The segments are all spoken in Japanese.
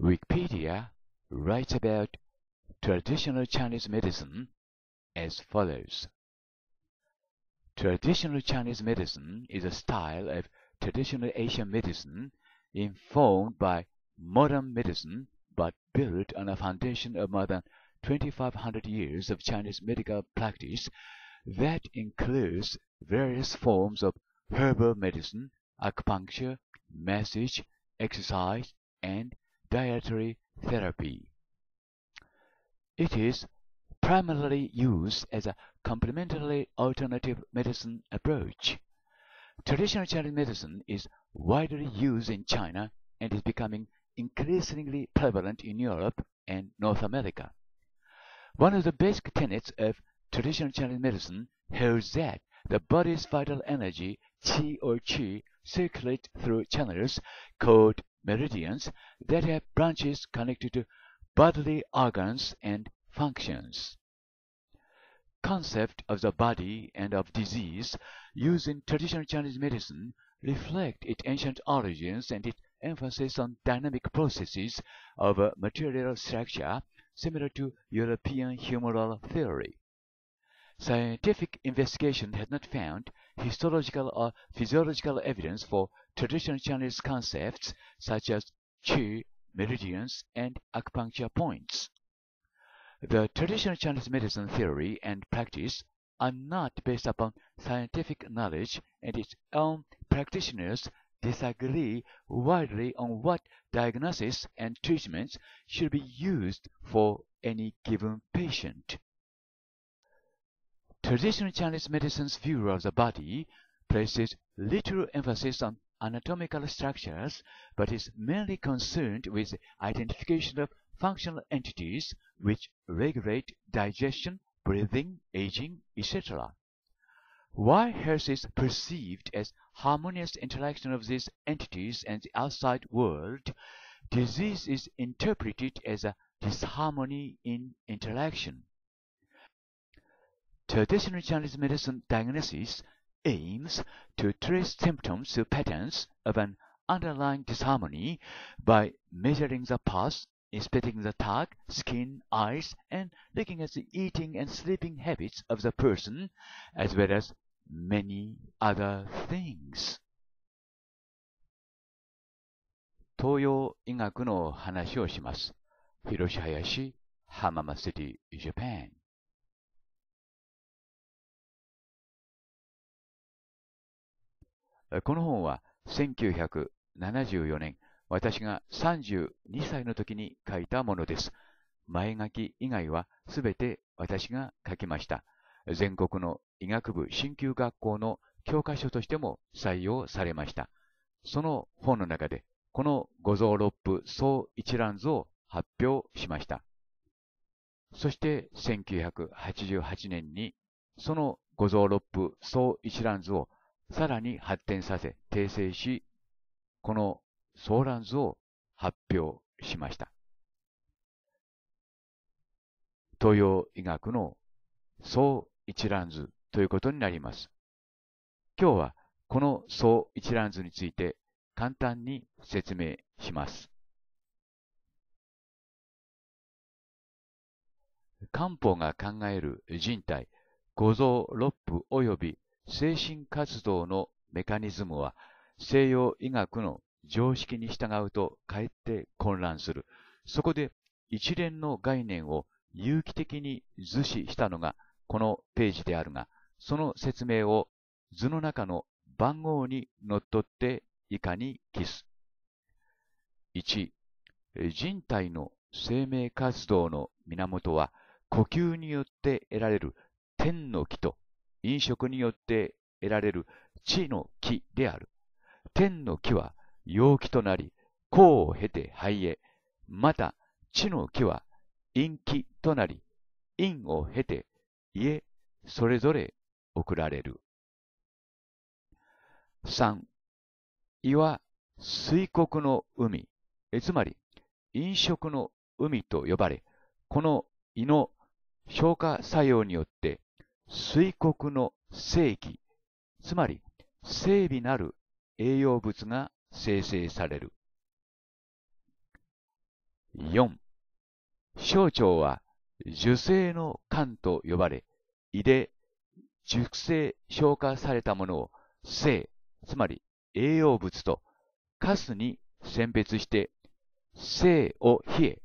Wikipedia writes about traditional Chinese medicine as follows. Traditional Chinese medicine is a style of traditional Asian medicine informed by modern medicine but built on a foundation of more than 2500 years of Chinese medical practice that includes various forms of herbal medicine, acupuncture, massage, exercise, and dietary therapy. It is primarily used as a complementary alternative medicine approach. Traditional Chinese medicine is widely used in China and is becoming increasingly prevalent in Europe and North America. One of the basic tenets of traditional Chinese medicine holds that the body's vital energy, qi or qi, circulates through channels called meridians that have branches connected to bodily organs and functions. Concept of the body and of disease used in traditional Chinese medicine reflect its ancient origins and its emphasis on dynamic processes of uh, material structure similar to European humoral theory. Scientific investigation has not found histological or physiological evidence for traditional Chinese concepts such as qi, meridians, and acupuncture points. The traditional Chinese medicine theory and practice are not based upon scientific knowledge and its own practitioners disagree widely on what diagnosis and treatments should be used for any given patient. Traditional Chinese medicine's view of the body places little emphasis on anatomical structures, but is mainly concerned with identification of functional entities which regulate digestion, breathing, aging, etc. Why health is perceived as harmonious interaction of these entities and the outside world, disease is interpreted as a disharmony in interaction. Traditional Chinese medicine diagnosis aims to trace symptoms to patterns of an underlying disharmony by measuring the pulse, inspecting the tongue, skin, eyes, and looking at the eating and sleeping habits of the person, as well as many other things. 東洋医学の話をします。広し林、浜松市、ジャパン。この本は1974年、私が32歳の時に書いたものです。前書き以外はすべて私が書きました。全国の医学部鍼灸学校の教科書としても採用されました。その本の中で、この五蔵六部総一覧図を発表しました。そして1988年に、その五蔵六部総一覧図をさらに発展させ、訂正し、このソーラン図を発表しました。東洋医学の総一覧図ということになります。今日はこの総一覧図について簡単に説明します。漢方が考える人体、五臓六腑及び精神活動のメカニズムは西洋医学の常識に従うとかえって混乱する。そこで一連の概念を有機的に図示したのがこのページであるが、その説明を図の中の番号にのっとって以下に記す。1、人体の生命活動の源は呼吸によって得られる天の木と飲食によって得られる地の木である。天の木は陽気となり、功を経て肺へ。また、地の木は陰気となり、陰を経て家それぞれ送られる。3、胃は水国の海、つまり飲食の海と呼ばれ、この胃の消化作用によって水国の正規、つまり整備なる栄養物が生成される。4. 小腸は受精の管と呼ばれ、胃で熟成消化されたものを性、つまり栄養物とカスに選別して、性を冷え、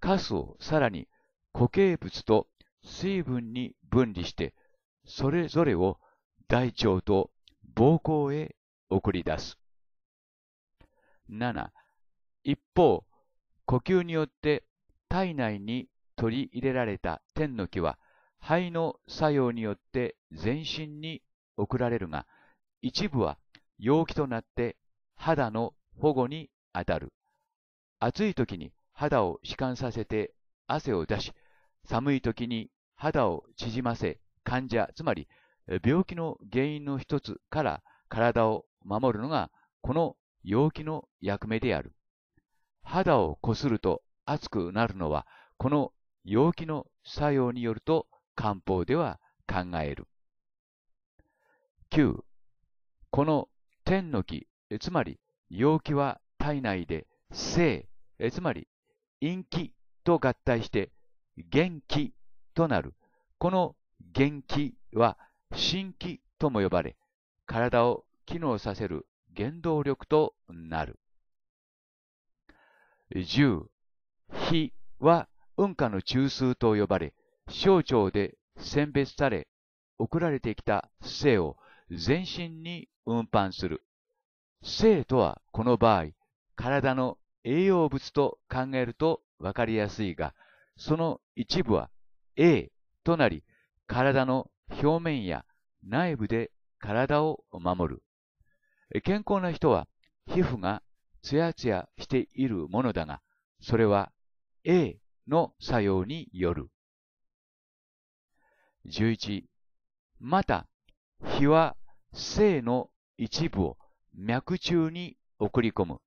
カスをさらに固形物と水分に分離して、それぞれを大腸と膀胱へ送り出す。7. 一方、呼吸によって体内に取り入れられた天の木は、肺の作用によって全身に送られるが、一部は陽気となって肌の保護にあたる。暑い時に肌を弛緩させて汗を出し、寒い時に肌を縮ませ、患者、つまり病気の原因の一つから体を守るのが、この陽気の役目である。肌をこすると熱くなるのは、この陽気の作用によると漢方では考える。9. この天の気、つまり陽気は体内で性、つまり陰気と合体して元気となる。この元気は新気とも呼ばれ、体を機能させる原動力となる。10、火は運化の中枢と呼ばれ、小腸で選別され、送られてきた性を全身に運搬する。性とはこの場合、体の栄養物と考えると分かりやすいが、その一部は A となり、体の表面や内部で体を守る。健康な人は皮膚がツヤツヤしているものだが、それは A の作用による。11また火は性の一部を脈中に送り込む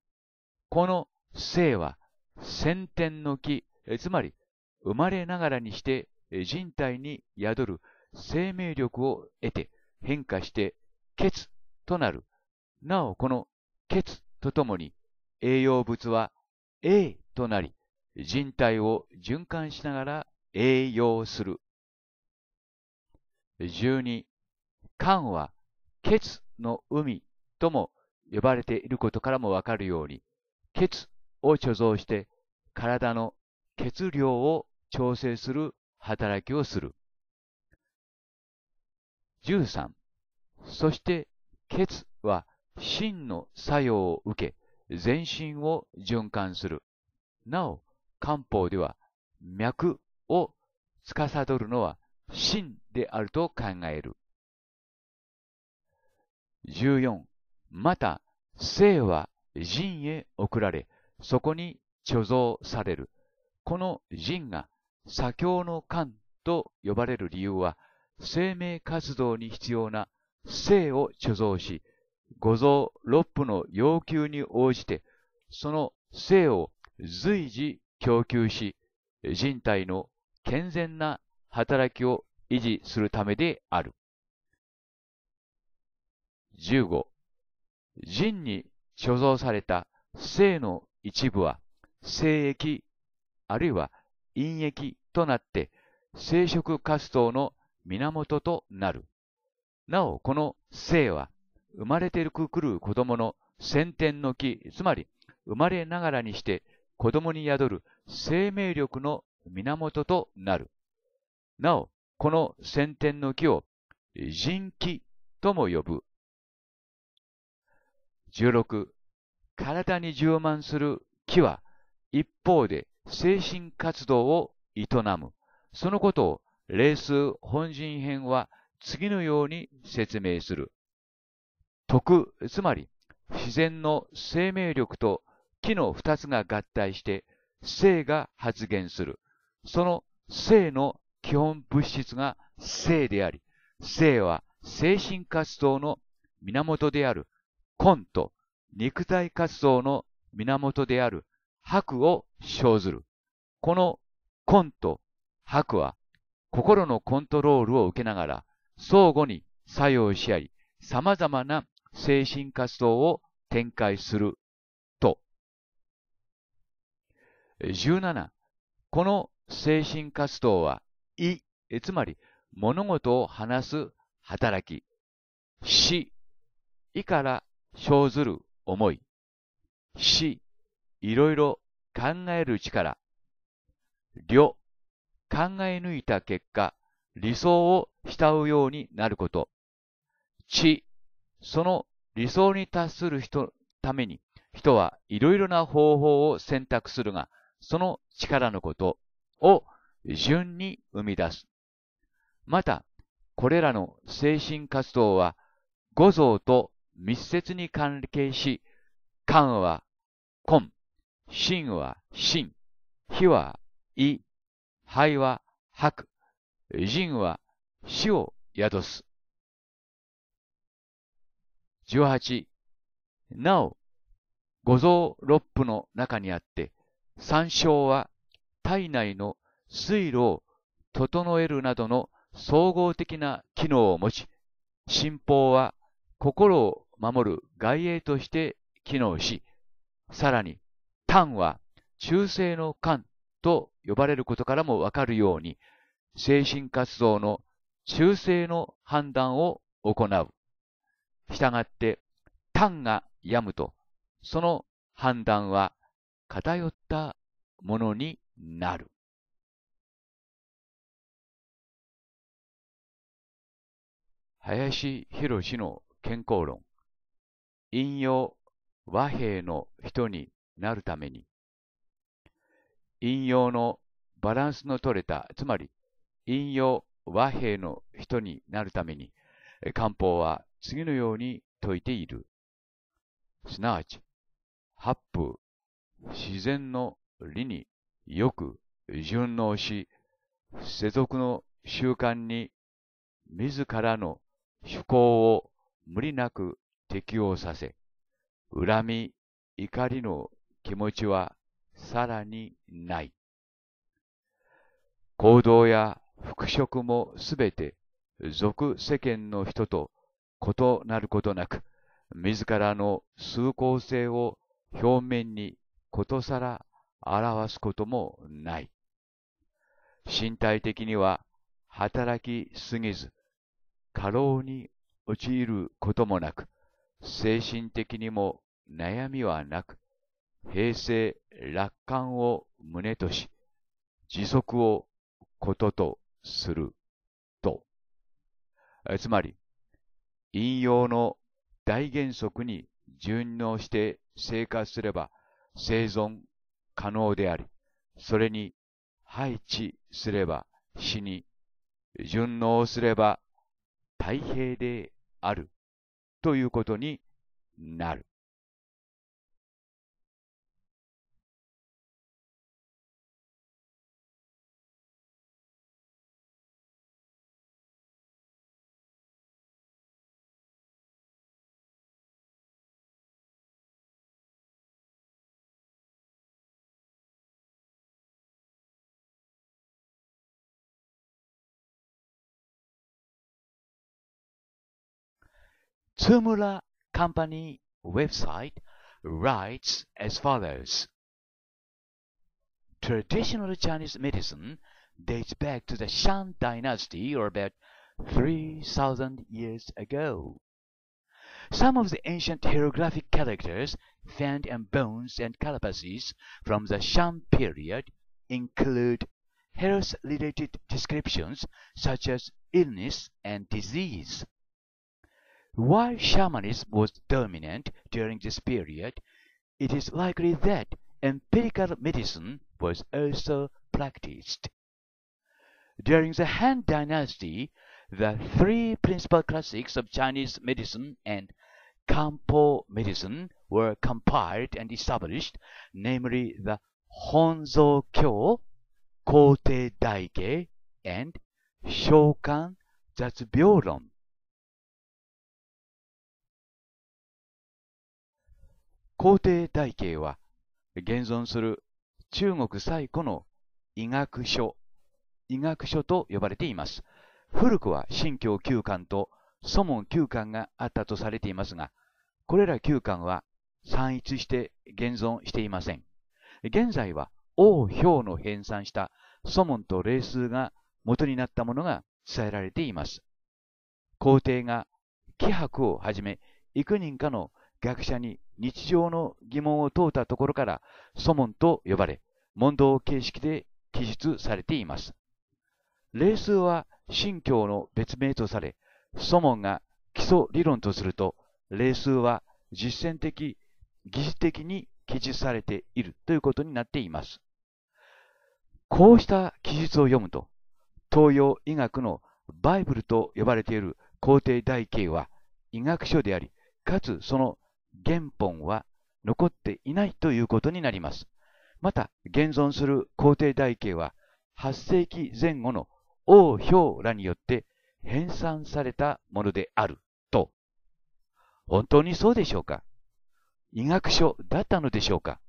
この性は先天の木つまり生まれながらにして人体に宿る生命力を得て変化して血となる。なおこの血とともに栄養物は A となり人体を循環しながら栄養する。12、肝は血の海とも呼ばれていることからもわかるように、血を貯蔵して体の血量を調整する働きをする。13、そして血は真の作用を受け、全身を循環する。なお、漢方では脈を司るのは真であると考える。14、また、生は人へ送られ、そこに貯蔵される。この人が左京の間と呼ばれる理由は、生命活動に必要な性を貯蔵し、五臓六腑の要求に応じて、その性を随時供給し、人体の健全な働きを維持するためである。15人に貯蔵された性の一部は生液あるいは陰液となって生殖活動の源となる。なお、この性は生まれてくる子供の先天の木、つまり生まれながらにして子供に宿る生命力の源となる。なお、この先天の木を人気とも呼ぶ。16、体に充満する木は一方で精神活動を営む。そのことを、霊数本人編は次のように説明する。徳、つまり、自然の生命力と木の二つが合体して、生が発現する。その生の基本物質が生であり、生は精神活動の源である根と肉体活動の源である白を生ずる。この根と白は心のコントロールを受けながら相互に作用し合い、様々な精神活動を展開すると。17、この精神活動は、意、つまり物事を話す働き、死、意から生ずる思い、死、いろいろ考える力、ょ、考え抜いた結果、理想を慕うようになること、ち、その理想に達する人ために、人はいろいろな方法を選択するが、その力のことを順に生み出す。また、これらの精神活動は、五臓と密接に関係し、感は根、真は真、火は意、肺は白、人は死を宿す。18、なお、五臓六腑の中にあって、三章は体内の水路を整えるなどの総合的な機能を持ち、心法は心を守る外栄として機能し、さらに漢は中世の漢と呼ばれることからもわかるように、精神活動の中性の判断を行う。したがって、単が病むと、その判断は偏ったものになる。林博の健康論。引用和平の人になるために、引用のバランスの取れた、つまり引用和平の人になるために、漢方は次のように説いている。すなわち、八風、自然の理によく順応し、世俗の習慣に自らの趣向を無理なく適応させ、恨み、怒りの気持ちはさらにない。行動や復職もすべて俗世間の人と異なることなく、自らの崇高性を表面にことさら表すこともない。身体的には働きすぎず、過労に陥ることもなく、精神的にも悩みはなく、平成楽観を旨とし、持続をこととすると。つまり、引用の大原則に順応して生活すれば生存可能であり、それに配置すれば死に、順応すれば太平であるということになる。Tumula Company website writes as follows Traditional Chinese medicine dates back to the Shang dynasty or about 3000 years ago. Some of the ancient hieroglyphic characters found in bones and carapaces from the Shang period include health-related descriptions such as illness and disease. While shamanism was dominant during this period, it is likely that empirical medicine was also practiced. During the Han Dynasty, the three principal classics of Chinese medicine and Kampo medicine were compiled and established, namely the Honzō Kyo, Kotei Daike, and Shokan Zatsubyoron. 皇帝体系は現存する中国最古の医学書、医学書と呼ばれています。古くは新教旧館と祖門旧館があったとされていますが、これら旧館は散逸して現存していません。現在は王兵の編纂した祖門と霊数が元になったものが伝えられています。皇帝が紀伯をはじめ幾人かの学者に日常の疑問を問うたところから祖門と呼ばれ、問答形式で記述されています。霊数は信教の別名とされ、祖門が基礎理論とすると、霊数は実践的、疑似的に記述されているということになっています。こうした記述を読むと、東洋医学のバイブルと呼ばれている皇帝大慶は医学書であり、かつその原本は残っていないということになります。また、現存する皇帝台形は、8世紀前後の王氷らによって編纂されたものであると。本当にそうでしょうか医学書だったのでしょうか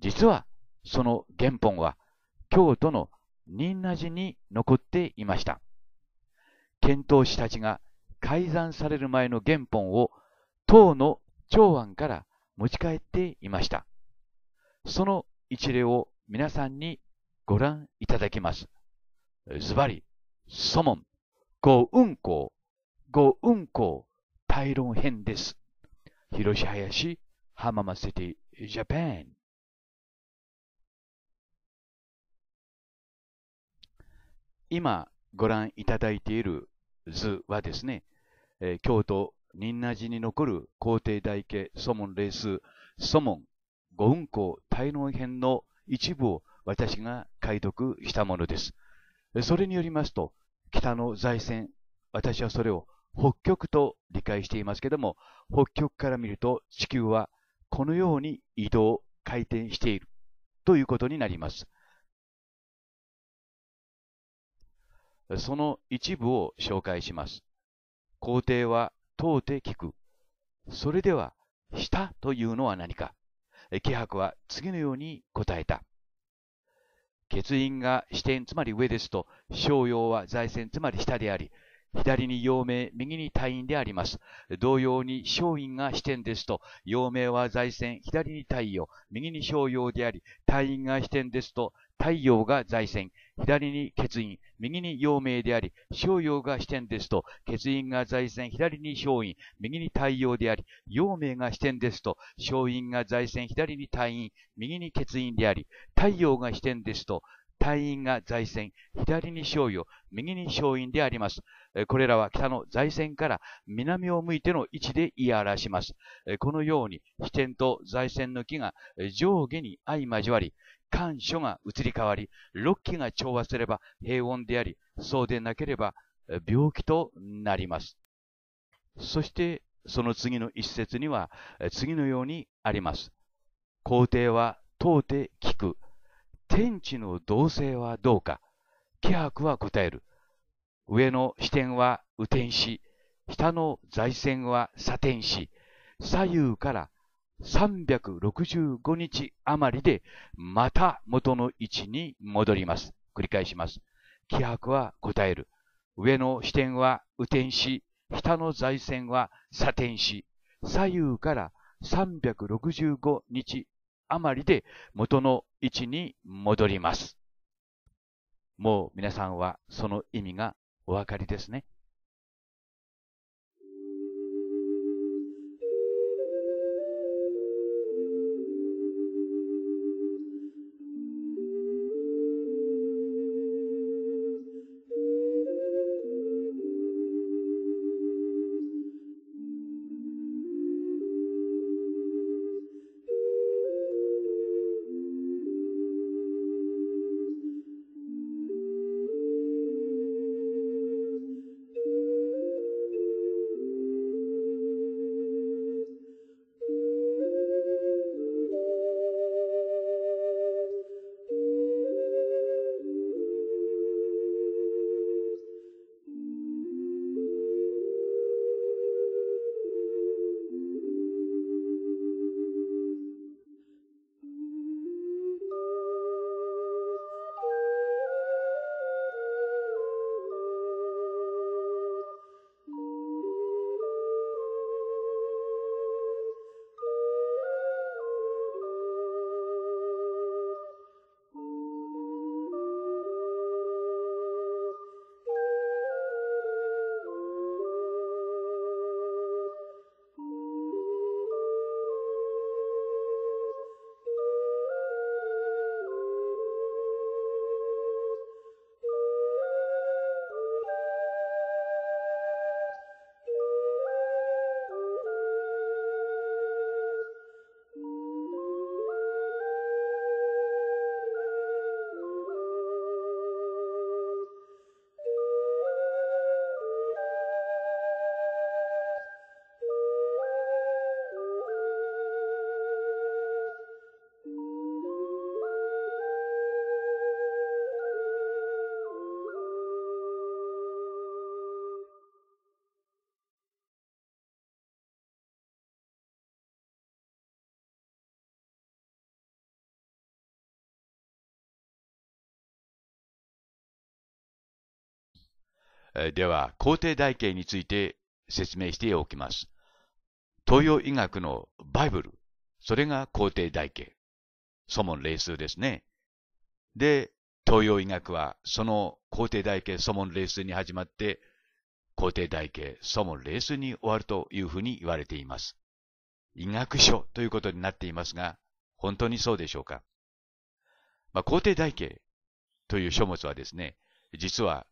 実は、その原本は、京都の仁和寺に残っていました。遣唐使たちが改ざんされる前の原本を、唐の長安から持ち帰っていました。その一例を皆さんにご覧いただきます。ズバリ、ソモン、ご運行、ご運行、対論編です。広し林、浜松シティ、ジャパン。今ご覧いただいている図はですね、え京都仁和寺に残る皇帝大家祖門霊数、祖門、五運行大納編の一部を私が解読したものです。それによりますと、北の財線、私はそれを北極と理解していますけども、北極から見ると地球はこのように移動、回転しているということになります。その一部を紹介します。皇帝は問うて聞く。それでは、したというのは何か。気迫は次のように答えた。欠員が支点、つまり上ですと、商用は財線、つまり下であり、左に陽明、右に退院であります。同様に、商陰が支点ですと、陽明は財線、左に太陽、右に商用であり、退院が支点ですと、太陽が財線、左に欠員、右に陽明であり、小陽が視点ですと、欠員が財線、左に小陰、右に太陽であり、陽明が視点ですと、小陰が財線、左に退院、右に欠員であり、太陽が視点ですと、太陰が財線、左に小陽、右に小陰であります。これらは北の財線から南を向いての位置で言い表します。このように、視点と財線の木が上下に相交わり、感所が移り変わり、六気が調和すれば平穏であり、そうでなければ病気となります。そして、その次の一節には、次のようにあります。皇帝は問うて聞く。天地の動静はどうか。気迫は答える。上の視点は雨天し、下の財線は左天し、左右から365日余りで、また元の位置に戻ります。繰り返します。気迫は答える。上の視点は雨天し、下の財線は左転し、左右から365日余りで元の位置に戻ります。もう皆さんはその意味がお分かりですね。では、皇帝台形について説明しておきます。東洋医学のバイブル、それが皇帝台形。祖門霊数ですね。で、東洋医学は、その皇帝台形、祖門霊数に始まって、皇帝台形、祖門霊数に終わるというふうに言われています。医学書ということになっていますが、本当にそうでしょうか。まあ、大帝台形という書物はですね、実は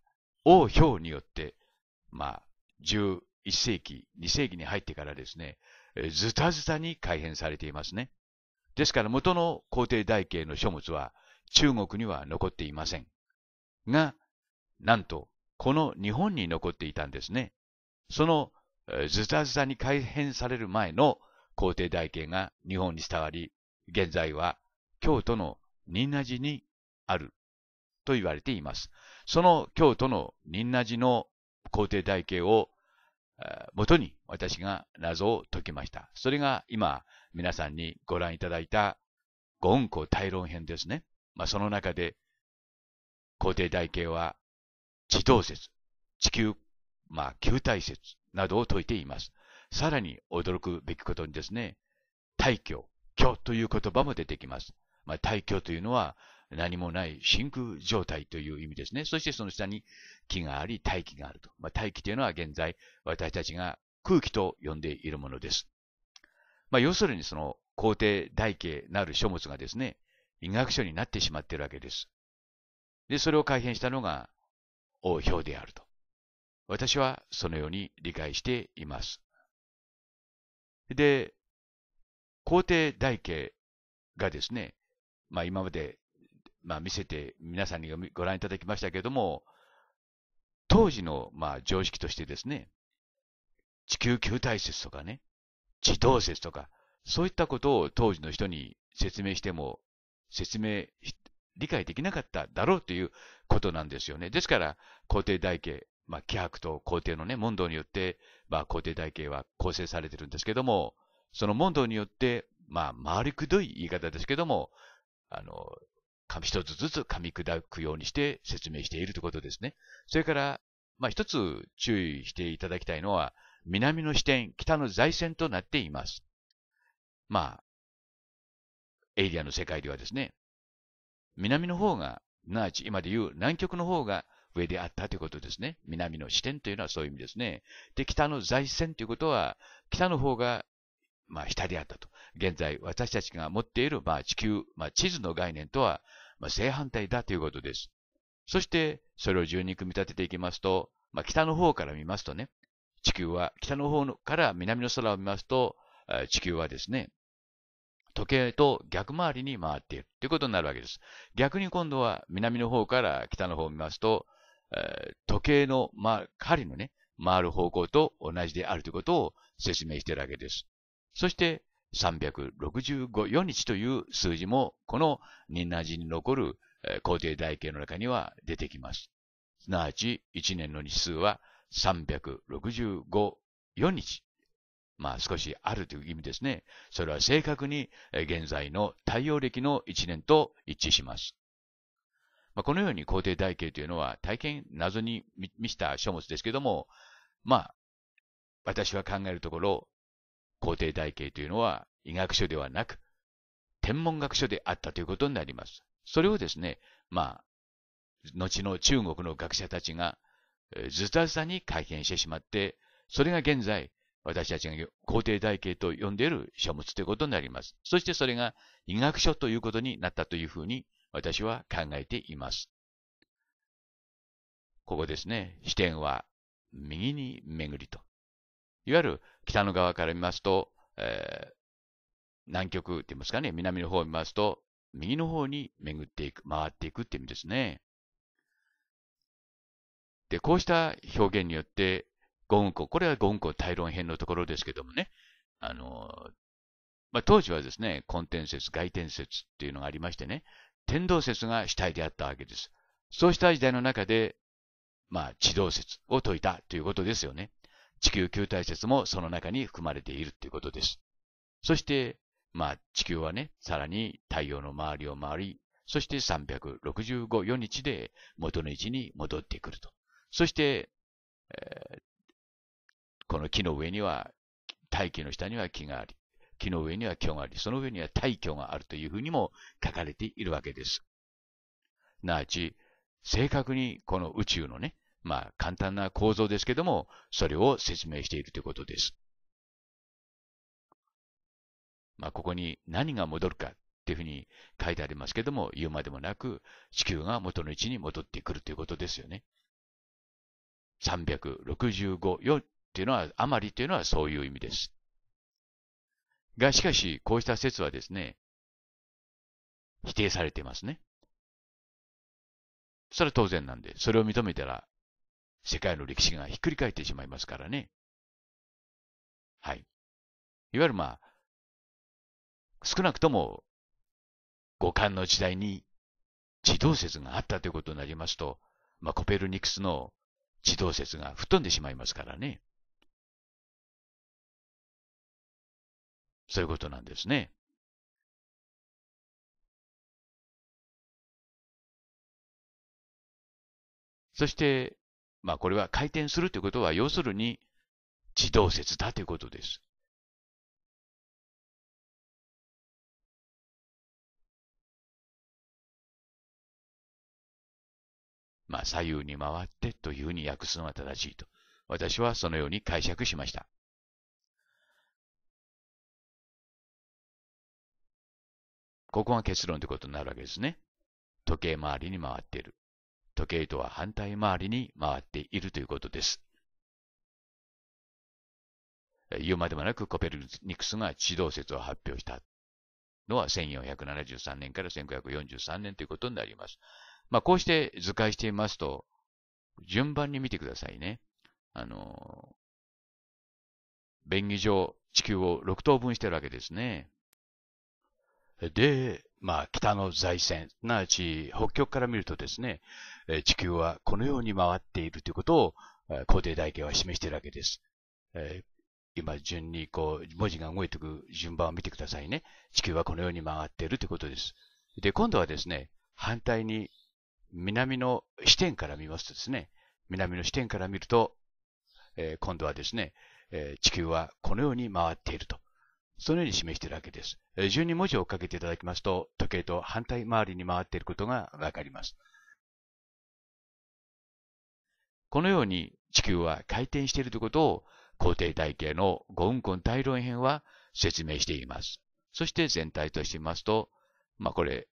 王氷によって、まあ、11世紀、2世紀に入ってからですね、ズタズタに改変されていますね。ですから元の皇帝台形の書物は中国には残っていません。が、なんと、この日本に残っていたんですね。そのズタズタに改変される前の皇帝台形が日本に伝わり、現在は京都の仁和寺にあると言われています。その京都の仁和寺の皇帝体系をもとに私が謎を解きました。それが今皆さんにご覧いただいた御恩公大論編ですね。まあ、その中で皇帝体系は地動説、地球、まあ、球体説などを解いています。さらに驚くべきことにですね、大教、教という言葉も出てきます。まあ、大教というのは何もない真空状態という意味ですね。そしてその下に気があり、大気があると。まあ、大気というのは現在、私たちが空気と呼んでいるものです。まあ、要するにその皇帝大慶なる書物がですね、医学書になってしまっているわけです。で、それを改変したのが王表であると。私はそのように理解しています。で、皇帝大慶がですね、まあ今までまあ、見せて、皆さんにご覧いただきましたけれども、当時の、まあ、常識としてですね、地球球体説とかね、地動説とか、そういったことを当時の人に説明しても、説明、理解できなかっただろうということなんですよね。ですから、皇帝大慶、まあ、気迫と皇帝のね、問答によって、まあ、皇帝大慶は構成されてるんですけども、その問答によって、まあ、回りくどい言い方ですけども、あの、一つずつ噛み砕くようにして説明しているということですね。それから、まあ、一つ注意していただきたいのは、南の支点、北の財線となっています。まあ、エイリアの世界ではですね、南の方が、なあち、今で言う南極の方が上であったということですね。南の視点というのはそういう意味ですね。で、北の財線ということは、北の方がまあ、浸りったと。現在、私たちが持っている、まあ、地球、まあ、地図の概念とは、まあ、正反対だということです。そして、それを順に組み立てていきますと、まあ、北の方から見ますとね、地球は、北の方から南の空を見ますと、地球はですね、時計と逆回りに回っているということになるわけです。逆に今度は南の方から北の方を見ますと、時計の、ま、針のね、回る方向と同じであるということを説明しているわけです。そして365日という数字もこの仁和寺に残る皇帝台形の中には出てきます。すなわち1年の日数は365、4日。まあ少しあるという意味ですね。それは正確に現在の太陽暦の1年と一致します。まあ、このように皇帝台形というのは大変謎に満ちた書物ですけども、まあ私は考えるところ皇帝大系というのは医学書ではなく、天文学書であったということになります。それをですね、まあ、後の中国の学者たちがずたずたに改変してしまって、それが現在、私たちが皇帝大系と呼んでいる書物ということになります。そしてそれが医学書ということになったというふうに私は考えています。ここですね、視点は右に巡りといわゆる北の側から見ますと、えー、南極って言いますかね、南の方を見ますと、右の方に巡っていく、回っていくって意味ですね。で、こうした表現によって、ゴンコ、これはゴンコ大論編のところですけどもね、あの、まあ、当時はですね、根天説、外天説っていうのがありましてね、天動説が主体であったわけです。そうした時代の中で、まあ、地動説を説いたということですよね。地球球体説もその中に含まれているということです。そして、まあ、地球はね、さらに太陽の周りを回り、そして365、4日で元の位置に戻ってくると。そして、えー、この木の上には、大気の下には木があり、木の上には虚があり、その上には大虚があるというふうにも書かれているわけです。なあち、正確にこの宇宙のね、まあ、簡単な構造ですけども、それを説明しているということです。まあ、ここに何が戻るかっていうふうに書いてありますけども、言うまでもなく、地球が元の位置に戻ってくるということですよね。365よっていうのは、余りというのはそういう意味です。が、しかし、こうした説はですね、否定されていますね。それは当然なんで、それを認めたら、世界の歴史がひっくり返ってしまいますからね。はい。いわゆるまあ、少なくとも、五感の時代に地動説があったということになりますと、まあ、コペルニクスの地動説が吹っ飛んでしまいますからね。そういうことなんですね。そして、まあこれは回転するということは、要するに地動説だということです。まあ左右に回ってというふうに訳すのが正しいと。私はそのように解釈しました。ここが結論ということになるわけですね。時計回りに回っている。時計とは反対回りに回っているということです。言うまでもなくコペルニクスが地動説を発表したのは1473年から1543年ということになります。まあ、こうして図解していますと、順番に見てくださいね。あの、便宜上、地球を6等分してるわけですね。で、まあ、北の財線、すなわち北極から見るとですね、地球はこのように回っているということを、皇帝大家は示しているわけです。今、順にこう、文字が動いていく順番を見てくださいね。地球はこのように回っているということです。で、今度はですね、反対に南の視点から見ますとですね、南の視点から見ると、今度はですね、地球はこのように回っているとそのように示しているわけです。順に文字をかけていただきますと、時計と反対回りに回っていることがわかります。このように地球は回転しているということを、皇帝体系のゴウンコン大論編は説明しています。そして全体としてみますと、まあこれ、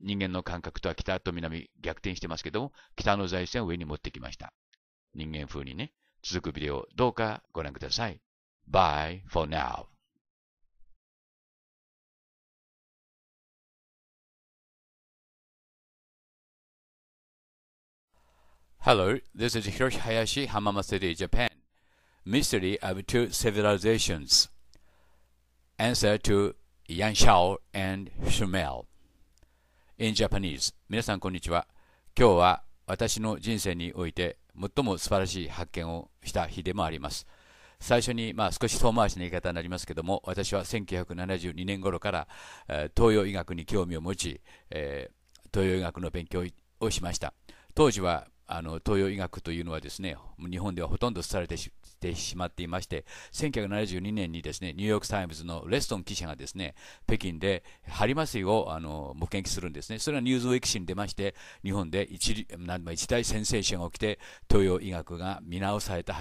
人間の感覚とは北と南逆転してますけども、北の財線を上に持ってきました。人間風にね、続くビデオどうかご覧ください。Bye for now. Hello, this is Hiroshi Hayashi, Hamama City, Japan. Mystery of Two Civilizations. Answer to Yanshao and Shumel. In Japanese. 皆さんこんにちは。今日は私の人生において最も素晴らしい発見をした日でもあります。最初に、まあ、少し遠回しな言い方になりますけども私は1972年頃から、えー、東洋医学に興味を持ち、えー、東洋医学の勉強をしました当時はあの東洋医学というのはですね日本ではほとんど廃れてしまっていまして1972年にですねニューヨーク・タイムズのレストン記者がですね北京で針麻酔をあの目撃するんですねそれはニューズウィクシに出まして日本で一一大センセーションが起きて東洋医学が見直された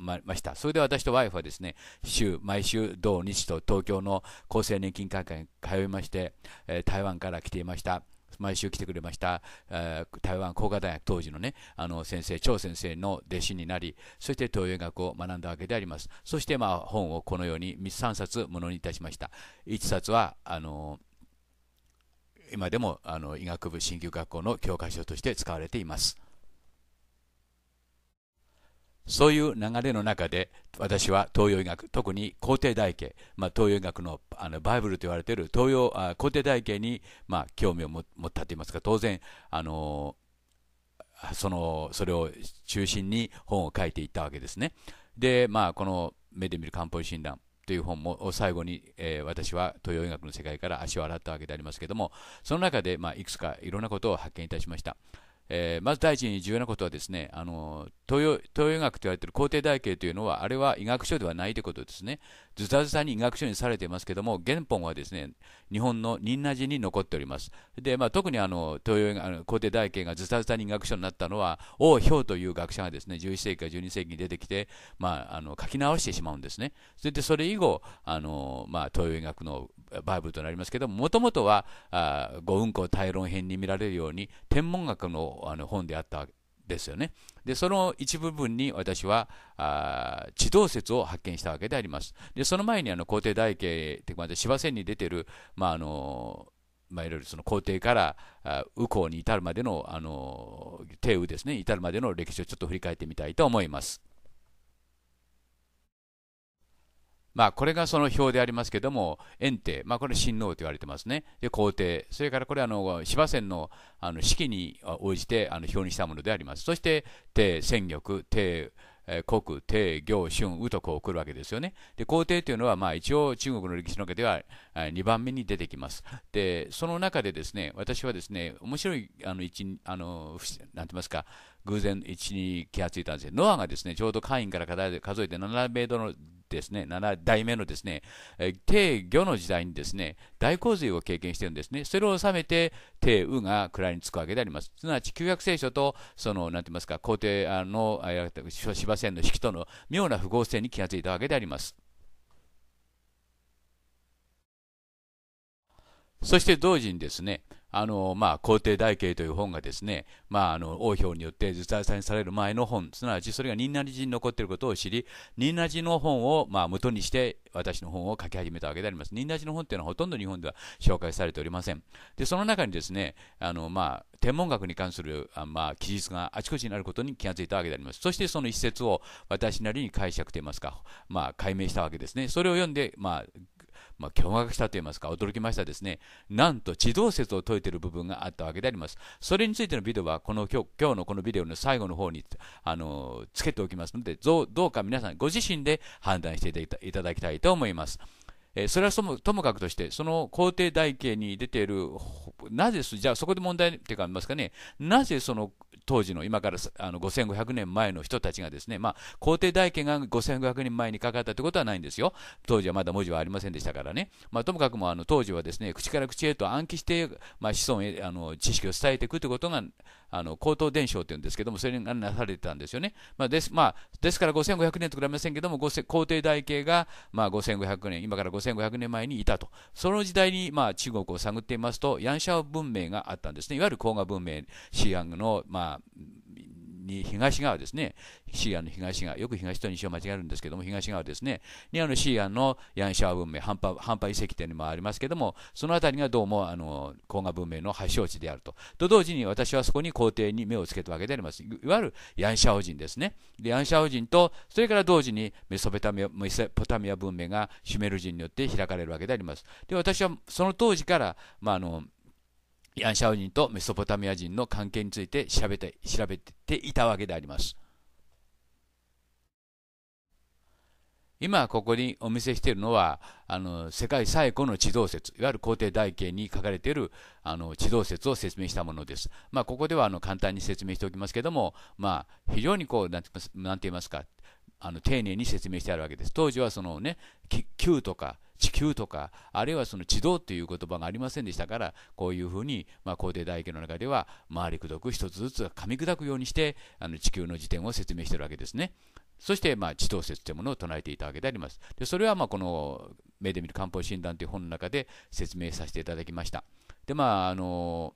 まました。それで私とワイフはですね、週、毎週、土日と東京の厚生年金会館に通いまして、えー、台湾から来ていました毎週来てくれました、えー、台湾工科大学当時のね、あの先生、張先生の弟子になり、そして東洋医学を学んだわけであります。そしてまあ本をこのように3冊ものにいたしました。1冊は、あの今でもあの医学部鍼灸学校の教科書として使われています。そういう流れの中で私は東洋医学特に皇帝大系、まあ、東洋医学のあのバイブルと言われている東洋あ皇帝大系に、まあ、興味を持ったといいますか当然あのそのそれを中心に本を書いていったわけですねで、まあ、この「目で見る漢方診断」という本も最後に、えー、私は東洋医学の世界から足を洗ったわけでありますけどもその中で、まあ、いくつかいろんなことを発見いたしました、えー、まず第一に重要なことはですねあの東洋東洋医学と言われている皇帝台形というのは、あれは医学書ではないということですね。ずたずたに医学書にされていますけども、原本はですね、日本の仁和寺に残っております。で、まあ、特にあの東洋あの皇帝台形がずたずたに医学書になったのは、王氷という学者がですね、11世紀から12世紀に出てきて、まあ、あの書き直してしまうんですね。それでそれ以後、あのまあ、東洋医学のバイブルとなりますけども、もともとは、あご運行大論編に見られるように、天文学のあの本であったですよね。で、その一部分に私は、あ地動説を発見したわけであります。で、その前にあの皇帝大慶ってまた芝線に出てる、まああのまあ、いろいろその皇帝から右近に至るまでの、あの、帝右ですね、至るまでの歴史をちょっと振り返ってみたいと思います。まあ、これがその表でありますけども、園帝、まあ、これ親王と言われてますね。で、皇帝、それからこれあの、芝仙のあの式に応じてあの表にしたものであります。そして、帝、戦玉、帝、え国、帝、行、春、宇とこう来るわけですよね。で、皇帝というのは、まあ一応中国の歴史の中では2番目に出てきます。で、その中でですね、私はですね、面白い、あの、一、あの、なんて言いますか、偶然一に気がついたんですよ。ノアがですね、ちょうど会員から数えて7米度のですね、7代目のですね、帝魚の時代にですね、大洪水を経験してるんですね。それを収めて、帝雨が位につくわけであります。すなわち、旧約聖書と、その、なんて言いますか、皇帝の、芝線のきとの妙な不合性に気がついたわけであります。そして同時にですね、あのまあ、皇帝大慶という本がですね、まあ、あの王表によって実在される前の本、すなわちそれが仁和寺に残っていることを知り、仁和寺の本を、まあ、元にして私の本を書き始めたわけであります。仁和寺の本というのはほとんど日本では紹介されておりません。で、その中にですね、あのまあ、天文学に関するあ、まあ、記述があちこちになることに気がついたわけであります。そしてその一節を私なりに解釈といいますか、まあ、解明したわけですね。それを読んで、まあ、まあ、驚愕したと言いますか、驚きましたですね。なんと地動説を説いている部分があったわけであります。それについてのビデオは、この今日今日のこのビデオの最後の方にあのつけておきますのでどう、どうか皆さんご自身で判断していただきたいと思います。えー、それはともかくとして、その皇帝台形に出ている、なぜ、じゃあそこで問題っていうか、ますかね、なぜその当時の今からあの5500年前の人たちがですね、まあ、皇帝大形が5500年前にかかったってことはないんですよ。当時はまだ文字はありませんでしたからね。まあ、ともかくもあの当時はですね、口から口へと暗記して、まあ、子孫へあの知識を伝えていくということがあの高等伝承というんですけども、それがなされてたんですよね。まあ、です,、まあ、ですから5500年と比べませんけども、皇帝大系が、まあ、5500年、今から5500年前にいたと。その時代に、まあ、中国を探っていますと、ヤンシャオ文明があったんですね。いわゆる黄河文明、西安の、まあ、に東側ですね、シーアの東側、よく東と西を間違えるんですけども、東側ですね、にあのシーアンのヤンシャー文明、ハンパハン遺跡店にもありますけども、その辺りがどうもあの黄河文明の発祥地であると。と同時に私はそこに皇帝に目をつけたわけであります。いわゆるヤンシャオ人ですね。でヤンシャオ人と、それから同時にメソペタミアメソポタミア文明がシュメル人によって開かれるわけであります。で私はその当時から、まあのヤン・シャオ人とメソポタミア人の関係について調べて調べていたわけであります今ここにお見せしているのはあの世界最古の地動説いわゆる皇帝台形に書かれているあの地動説を説明したものです、まあ、ここではあの簡単に説明しておきますけども、まあ、非常にこう何て言いますかあの丁寧に説明してあるわけです。当時はそのね、球とか地球とか、あるいはその地道という言葉がありませんでしたから、こういうふうに、まあ、皇帝大家の中では、回りくどく一つずつ噛み砕くようにして、あの地球の時点を説明しているわけですね。そして、まあ、地道説というものを唱えていたわけであります。でそれは、まあ、この目で見る漢方診断という本の中で説明させていただきました。で、まあ、あの、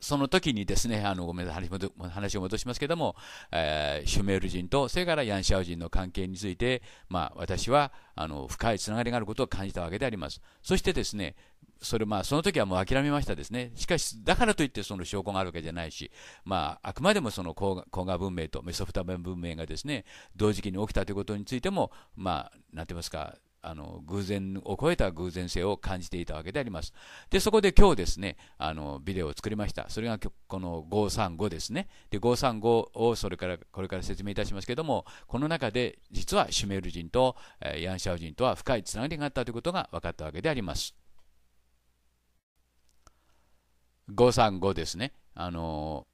その時にですね、あのごめんなさい話を戻しますけども、えー、シュメール人とそれからヤンシャオ人の関係について、まあ、私はあの深いつながりがあることを感じたわけであります。そしてですね、それまあその時はもう諦めましたですね。しかし、だからといってその証拠があるわけじゃないし、まあ、あくまでもその黄河文明とメソプタミン文明がですね、同時期に起きたということについても、まあ、なんて言いますか、あの偶然を超えた偶然性を感じていたわけであります。で、そこで今日ですね、あのビデオを作りました。それがこの535ですね。で、535をそれからこれから説明いたしますけども、この中で実はシュメール人とヤンシャオ人とは深いつながりがあったということが分かったわけであります。535ですね。あの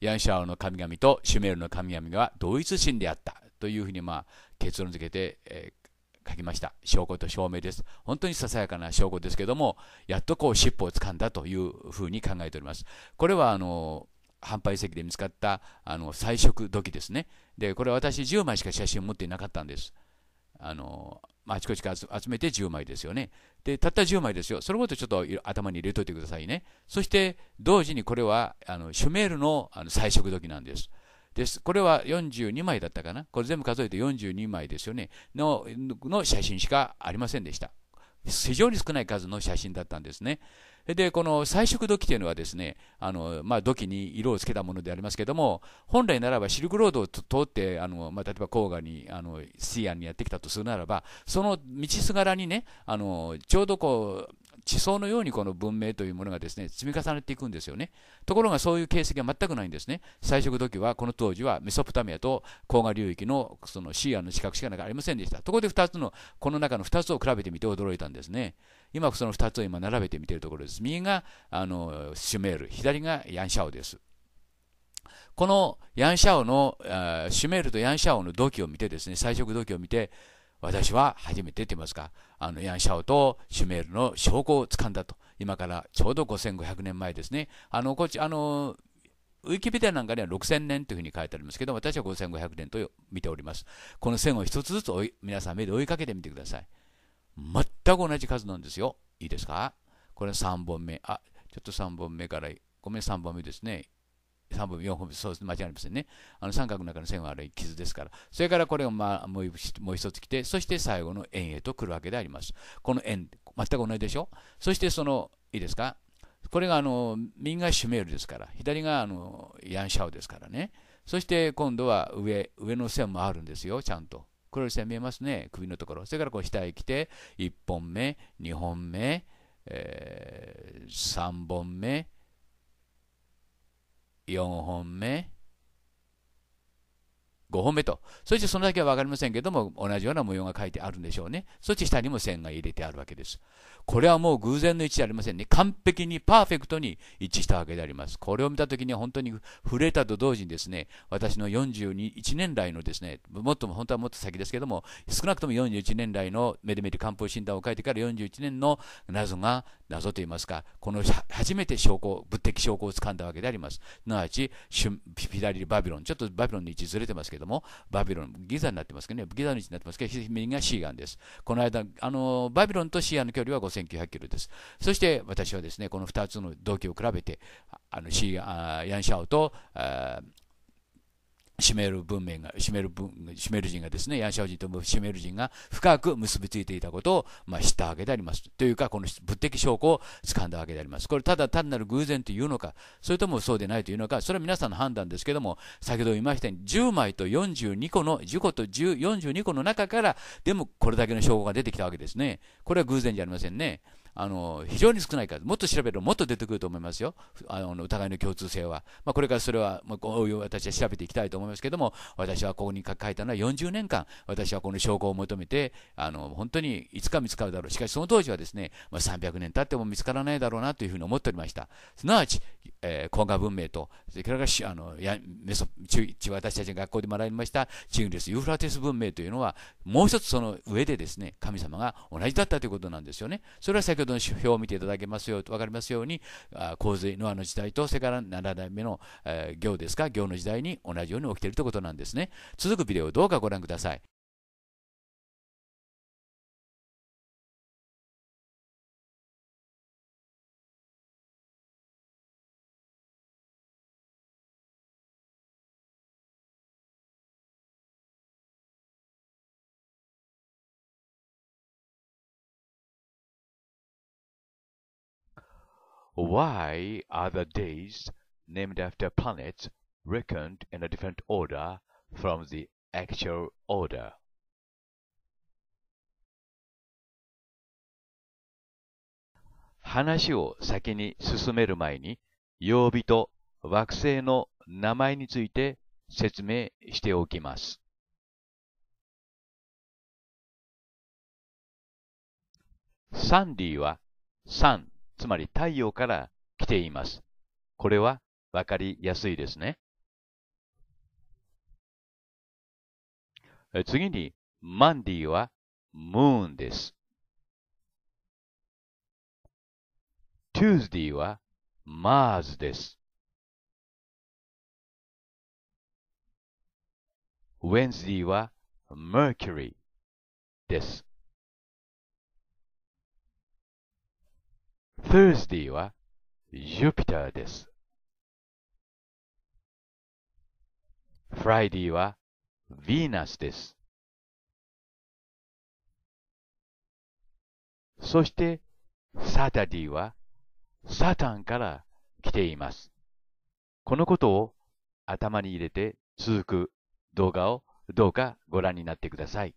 ヤンシャオの神々とシュメールの神々が同一神であったというふうにまあ結論付けて、え書きました。証拠と証明です。本当にささやかな証拠ですけども、やっとこう尻尾を掴んだというふうに考えております。これはあの、反敗石で見つかったあの彩色土器ですね。で、これ私10枚しか写真を持っていなかったんです。あの、あちこちから集めて10枚ですよね。で、たった10枚ですよ。そのことちょっと頭に入れといてくださいね。そして、同時にこれは、あの、シュメールのあの彩色土器なんです。です。これは42枚だったかな。これ全部数えて42枚ですよね。の、の写真しかありませんでした。非常に少ない数の写真だったんですね。で、この彩色土器というのはですね、あの、まあ、土器に色をつけたものでありますけども、本来ならばシルクロードを通って、あの、まあ、例えば黄河に、あの、西安にやってきたとするならば、その道すがらにね、あの、ちょうどこう、地層のようにこの文明というものがですね積み重ねていくんですよねところがそういう形跡は全くないんですね最初土器はこの当時はメソポタミアと黄河流域のそのシーアの近くしかありませんでしたところで2つのこの中の2つを比べてみて驚いたんですね今その2つを今並べてみているところです右があのシュメール左がヤンシャオですこのヤンシャオのシュメールとヤンシャオの土器を見てですね最初土器を見て私は初めてって言いますか、あのヤン・シャオとシュメールの証拠をつかんだと、今からちょうど5500年前ですね。あのこっちあのウィキペディアなんかには6000年というふうに書いてありますけど、私は5500年と見ております。この線を一つずつ皆さん目で追いかけてみてください。全く同じ数なんですよ。いいですかこれ3本目。あ、ちょっと3本目から、ごめん3本目ですね。3本目、4本目、そう間違いありませんね。あの三角の中の線はあれ傷ですから。それからこれを、まあ、もうもう一つ来て、そして最後の円へと来るわけであります。この円、全く同じでしょそしてその、いいですかこれがあの右がシュメールですから、左があのヤンシャオですからね。そして今度は上、上の線もあるんですよ、ちゃんと。黒い線見えますね、首のところ。それからこう下へ来て、1本目、2本目、えー、3本目、4本目5本目と。そしてそのだけは分かりませんけども、同じような模様が書いてあるんでしょうね。そして下にも線が入れてあるわけです。これはもう偶然の位置じゃありませんね。完璧にパーフェクトに一致したわけであります。これを見たときには本当に触れたと同時にですね、私の42、1年来のですね、もっとも本当はもっと先ですけども、少なくとも41年来の目で見る漢方診断を書いてから41年の謎が、謎といいますか、この初めて証拠、物的証拠を掴んだわけであります。すなわち、ピダリバビロン、ちょっとバビロンの位置ずれてますけどども、バビロン、ギザになってますけどね、ギザの位置になってますけど、右がシーガンです。この間、あのバビロンとシーアンの距離は5900キロです。そして私はですね、この2つの動機を比べて、あのシーガン、ヤンシャオと、あシメル文明が、シメル文、シメル人がですね、ヤンシャオ人とシメル人が深く結びついていたことを、まあ、知ったわけであります。というか、この物的証拠を掴んだわけであります。これただ単なる偶然というのか、それともそうでないというのか、それは皆さんの判断ですけども、先ほど言いましたように、10枚と42個の、10個と10 42個の中から、でもこれだけの証拠が出てきたわけですね。これは偶然じゃありませんね。あの非常に少ない数、もっと調べるともっと出てくると思いますよ、あの疑いの共通性は。まあ、これからそれは、まあ、私は調べていきたいと思いますけども、私はここに書いたのは40年間、私はこの証拠を求めて、あの本当にいつか見つかるだろう、しかしその当時はですね、まあ、300年経っても見つからないだろうなというふうに思っておりました。すなわち、えー、工文明と、それからあのやメソ私たちが学校で学びましたチグレス・ユーフラテス文明というのは、もう一つその上でですね、神様が同じだったということなんですよね。それは先ほどどの指標を見ていただけますよう分かりますように洪水ノアの時代とそれから7代目の、え行ですか行の時代に同じように起きているということなんですね続くビデオをどうかご覧ください Why are the days named after planets reckoned in a different order from the actual order? 話を先に進める前に、曜日と惑星の名前について説明しておきます。サンディはサンつまり太陽から来ています。これはわかりやすいですね。次に、マンディはムーンです。トゥーズディはマーズです。ウェンズディは m ーキュリーです。Thursday は Jupiter です。Friday は Venus です。そして Saturday はサタンから来ています。このことを頭に入れて続く動画をどうかご覧になってください。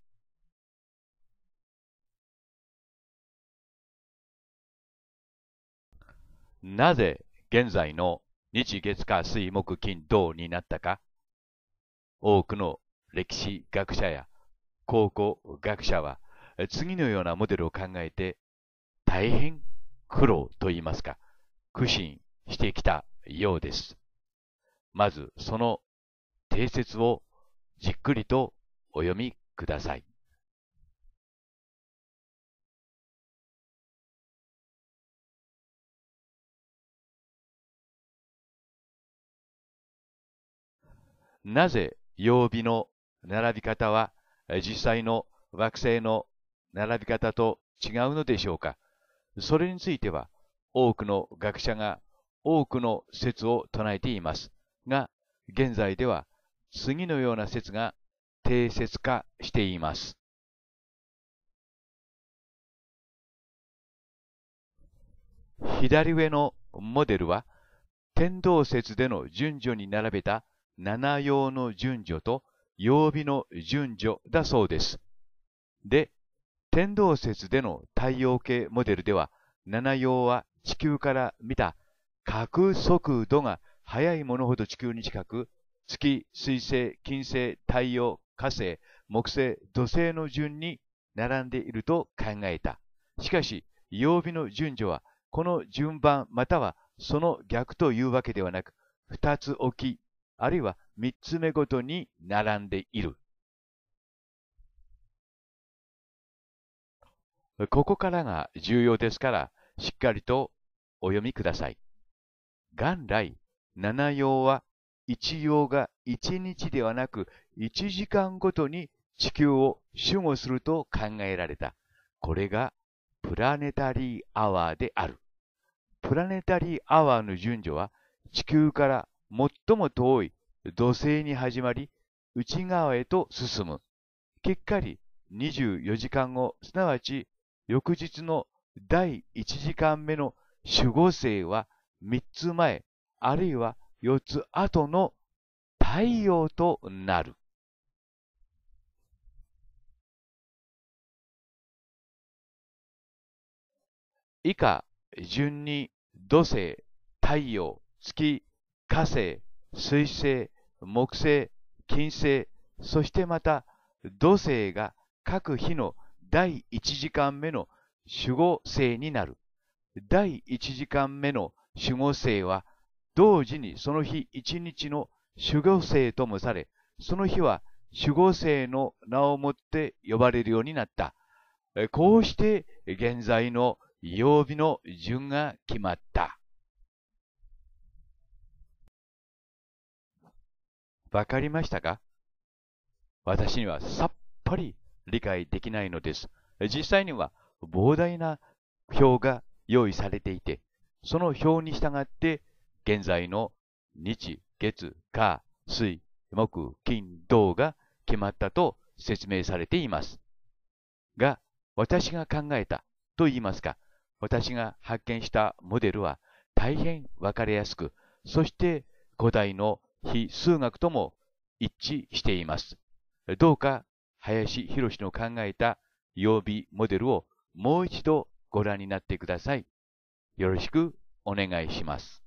なぜ現在の日月火水木金土になったか多くの歴史学者や考古学者は次のようなモデルを考えて大変苦労といいますか苦心してきたようです。まずその定説をじっくりとお読みください。なぜ曜日の並び方は実際の惑星の並び方と違うのでしょうかそれについては多くの学者が多くの説を唱えていますが現在では次のような説が定説化しています。左上のモデルは天動説での順序に並べた7曜の順序と曜日の順序だそうです。で、天動説での太陽系モデルでは、7曜は地球から見た角速度が速いものほど地球に近く、月、水星、金星、太陽、火星、木星、土星の順に並んでいると考えた。しかし、曜日の順序は、この順番またはその逆というわけではなく、二つ置きあるいは三つ目ごとに並んでいる。ここからが重要ですから、しっかりとお読みください。元来、七用は一用が一日ではなく一時間ごとに地球を守護すると考えられた。これがプラネタリーアワーである。プラネタリーアワーの順序は地球から最も遠い土星に始まり、内側へと進む。きっかり24時間後、すなわち翌日の第1時間目の守護星は3つ前、あるいは4つ後の太陽となる。以下、順に土星、太陽、月、火星、水星、木星、金星、そしてまた土星が各日の第1時間目の守護星になる。第1時間目の守護星は同時にその日1日の守護星ともされ、その日は守護星の名をもって呼ばれるようになった。こうして現在の曜日の順が決まった。わかりましたか私にはさっぱり理解できないのです。実際には膨大な表が用意されていて、その表に従って現在の日、月、火、水、木、金、銅が決まったと説明されています。が、私が考えたと言いますか、私が発見したモデルは大変わかりやすく、そして古代の非数学とも一致しています。どうか林博の考えた曜日モデルをもう一度ご覧になってください。よろしくお願いします。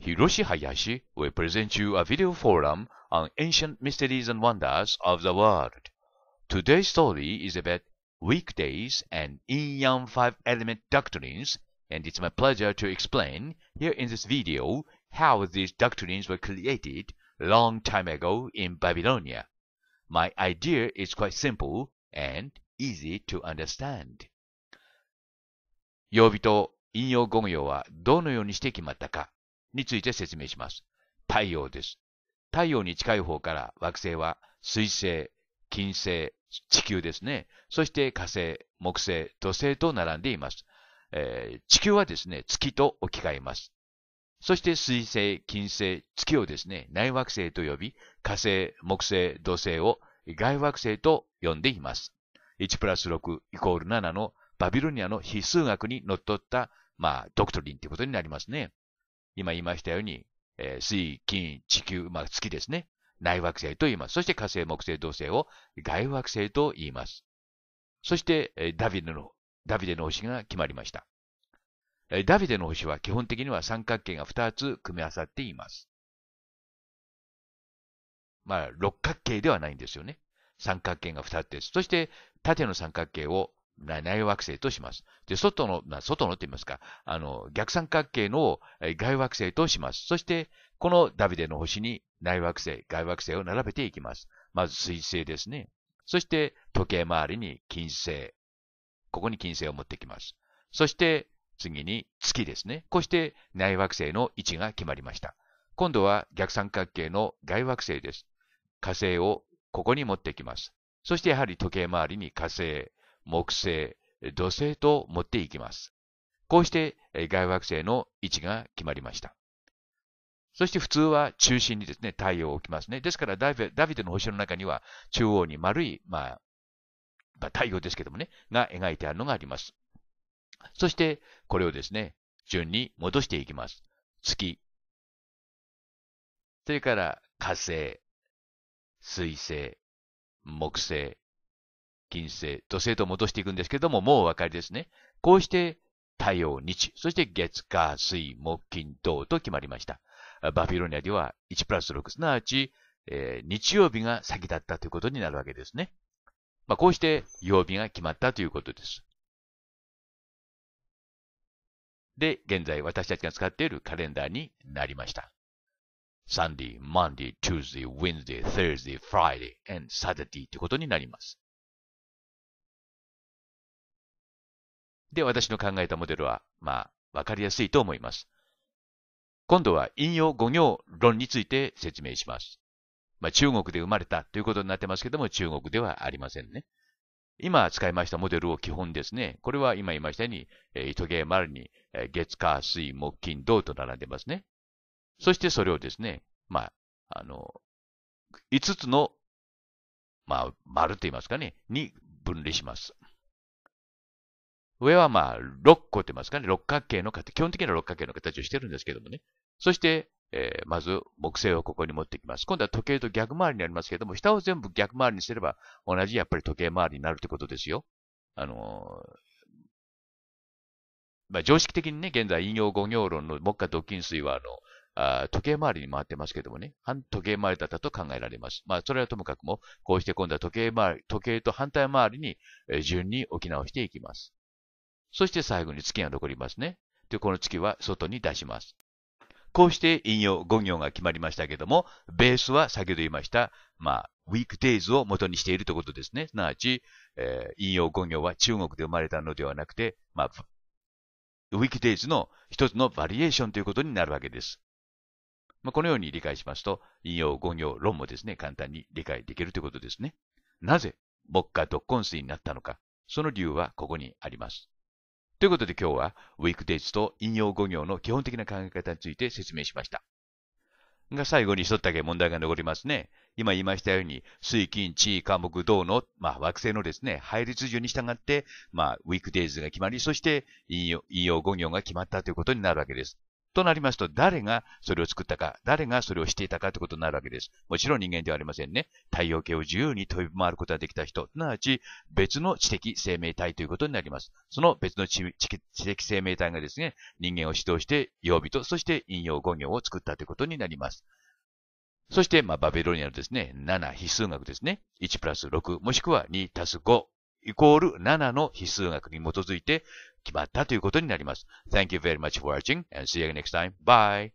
Hiroshi Hayashi will present you a video forum on ancient mysteries and wonders of the world. Today's story is about weekdays and yin-yang five element doctrines, and it's my pleasure to explain here in this video how these doctrines were created long time ago in Babylonia. My idea is quite simple and easy to understand. 曜日と引用語行はどのようにして決まったかについて説明します。太陽です。太陽に近い方から惑星は水星、金星、地球ですね。そして火星、木星、土星と並んでいます。えー、地球はですね、月と置き換えます。そして水星、金星、月をですね、内惑星と呼び、火星、木星、土星を外惑星と呼んでいます。1プラス6イコール7のバビロニアの非数学にのっとった、まあ、ドクトリンということになりますね。今言いましたように、えー、水、金、地球、まあ、月ですね。内惑星と言います。そして火星、木星、土星を外惑星と言います。そして、えー、ダビデの、ダビデの星が決まりました。えー、ダビデの星は基本的には三角形が2つ組み合わさっています。まあ、六角形ではないんですよね。三角形が2つです。そして、縦の三角形を内惑星とします。で、外の、外のって言いますか、あの、逆三角形の外惑星とします。そして、このダビデの星に内惑星、外惑星を並べていきます。まず水星ですね。そして、時計回りに金星。ここに金星を持ってきます。そして、次に月ですね。こうして内惑星の位置が決まりました。今度は逆三角形の外惑星です。火星をここに持ってきます。そしてやはり時計回りに火星。木星、土星と持っていきます。こうして外惑星の位置が決まりました。そして普通は中心にですね、太陽を置きますね。ですからダビデの星の中には中央に丸い、まあ、まあ、太陽ですけどもね、が描いてあるのがあります。そしてこれをですね、順に戻していきます。月。それから火星、水星、木星、金星、土星と戻していくんですけども、もうお分かりですね。こうして、太陽、日、そして月、火、水、木、金、土と決まりました。バビロニアでは1プラス6、すなわち、えー、日曜日が先だったということになるわけですね。まあ、こうして曜日が決まったということです。で、現在私たちが使っているカレンダーになりました。Sunday, Monday, Tuesday, Wednesday, Thursday, Friday, and Saturday ということになります。で、私の考えたモデルは、まあ、わかりやすいと思います。今度は引用語行論について説明します。まあ、中国で生まれたということになってますけども、中国ではありませんね。今使いましたモデルを基本ですね。これは今言いましたように、えー、糸毛丸に、えー、月、火、水、木、金、銅と並んでますね。そしてそれをですね、まあ、あの、5つの、まあ、丸と言いますかね、に分類します。上はまあ、6個って言いますかね、六角形の形、基本的な六角形の形をしてるんですけどもね。そして、えー、まず木星をここに持ってきます。今度は時計と逆回りになりますけども、下を全部逆回りにすれば、同じやっぱり時計回りになるってことですよ。あのー、まあ、常識的にね、現在、引用五行論の木下土金水は、あの、あ時計回りに回ってますけどもね、反時計回りだったと考えられます。まあ、それはともかくも、こうして今度は時計回り、時計と反対回りに、え順に置き直していきます。そして最後に月が残りますね。で、この月は外に出します。こうして引用5行が決まりましたけども、ベースは先ほど言いました、まあ、ウィークデイズを元にしているということですね。すなわち、えー、引用5行は中国で生まれたのではなくて、まあ、ウィークデイズの一つのバリエーションということになるわけです。まあ、このように理解しますと、引用5行論もですね、簡単に理解できるということですね。なぜ、木下独根水になったのか、その理由はここにあります。ということで今日は、ウィークデイズと引用語行の基本的な考え方について説明しました。が最後に一つだけ問題が残りますね。今言いましたように、水、金、地、科目、銅の、まあ、惑星のですね、配列順に従って、まあ、ウィークデイズが決まり、そして引用、引用語行が決まったということになるわけです。となりますと、誰がそれを作ったか、誰がそれをしていたかということになるわけです。もちろん人間ではありませんね。太陽系を自由に飛び回ることができた人、すなわち別の知的生命体ということになります。その別の知的生命体がですね、人間を指導して、曜日と、そして引用語行を作ったということになります。そして、まあ、バビロニアのですね、7非数学ですね。1プラス6、もしくは2たす5、イコール7の非数学に基づいて、決まったということになります。Thank you very much for watching and see you next time. Bye!